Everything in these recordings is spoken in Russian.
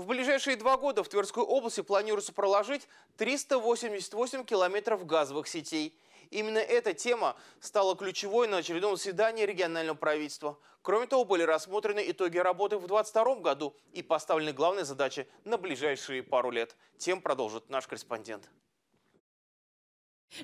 В ближайшие два года в Тверской области планируется проложить 388 километров газовых сетей. Именно эта тема стала ключевой на очередном заседании регионального правительства. Кроме того, были рассмотрены итоги работы в 2022 году и поставлены главные задачи на ближайшие пару лет. Тем продолжит наш корреспондент.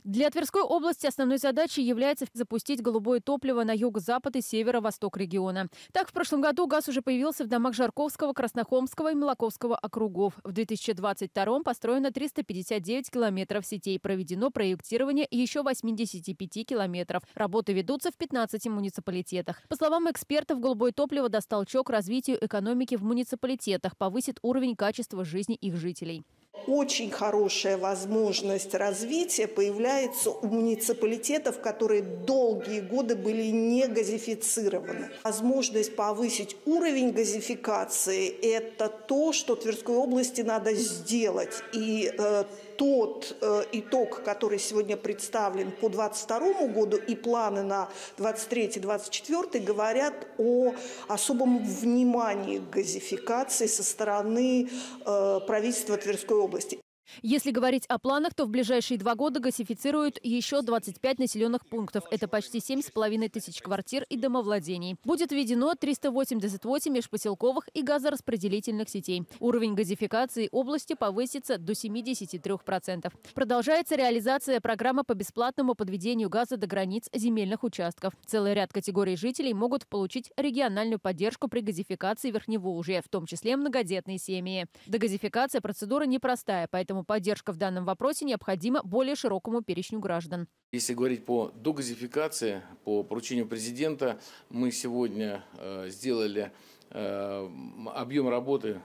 Для Тверской области основной задачей является запустить голубое топливо на юго-запад и северо-восток региона. Так, в прошлом году газ уже появился в домах Жарковского, Краснохомского и Молоковского округов. В 2022 построено 359 километров сетей, проведено проектирование еще 85 километров. Работы ведутся в 15 муниципалитетах. По словам экспертов, голубое топливо даст толчок развитию экономики в муниципалитетах, повысит уровень качества жизни их жителей. Очень хорошая возможность развития появляется у муниципалитетов, которые долгие годы были не газифицированы. Возможность повысить уровень газификации – это то, что Тверской области надо сделать. И э, тот э, итог, который сегодня представлен по 2022 году и планы на 2023-2024 говорят о особом внимании к газификации со стороны э, правительства Тверской области. Если говорить о планах, то в ближайшие два года газифицируют еще 25 населенных пунктов. Это почти 7,5 тысяч квартир и домовладений. Будет введено 388 межпоселковых и газораспределительных сетей. Уровень газификации области повысится до 73%. Продолжается реализация программы по бесплатному подведению газа до границ земельных участков. Целый ряд категорий жителей могут получить региональную поддержку при газификации верхнего ужья, в том числе многодетные семьи. Догазификация процедура непростая, поэтому поэтому поддержка в данном вопросе необходима более широкому перечню граждан. Если говорить по догазификации, по поручению президента, мы сегодня э, сделали Э, объем работы,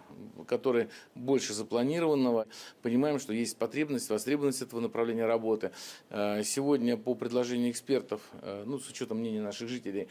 который больше запланированного. Понимаем, что есть потребность, востребованность этого направления работы. Э, сегодня по предложению экспертов, э, ну, с учетом мнения наших жителей,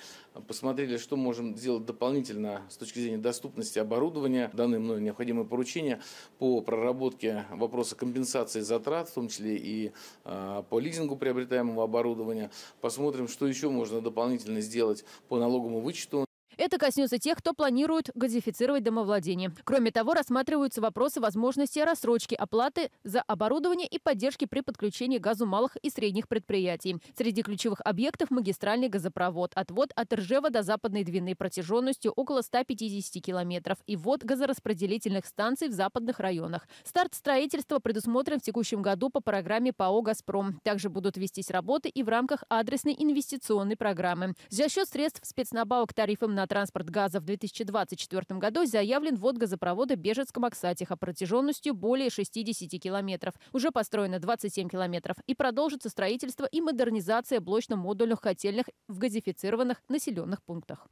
посмотрели, что можем сделать дополнительно с точки зрения доступности оборудования. даны мной необходимые поручения по проработке вопроса компенсации затрат, в том числе и по лизингу приобретаемого оборудования. Посмотрим, что еще можно дополнительно сделать по налоговому вычету. Это коснется тех, кто планирует газифицировать домовладение. Кроме того, рассматриваются вопросы возможности рассрочки оплаты за оборудование и поддержки при подключении газу малых и средних предприятий. Среди ключевых объектов магистральный газопровод, отвод от Ржева до Западной Двины протяженностью около 150 километров и ввод газораспределительных станций в западных районах. Старт строительства предусмотрен в текущем году по программе ПАО «Газпром». Также будут вестись работы и в рамках адресной инвестиционной программы. За счет средств спецнабавок тарифом на транспорт газа в 2024 году заявлен ввод газопровода Бежецко-Максатиха протяженностью более 60 километров. Уже построено 27 километров. И продолжится строительство и модернизация блочно-модульных котельных в газифицированных населенных пунктах.